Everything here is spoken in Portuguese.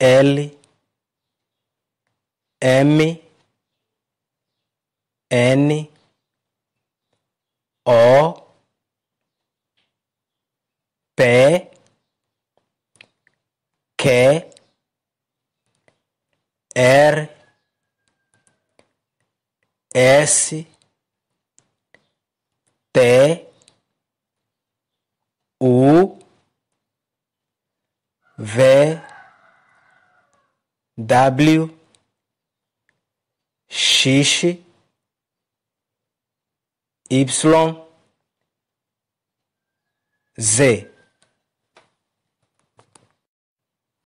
L M N O P Q R S T U V W X Y Z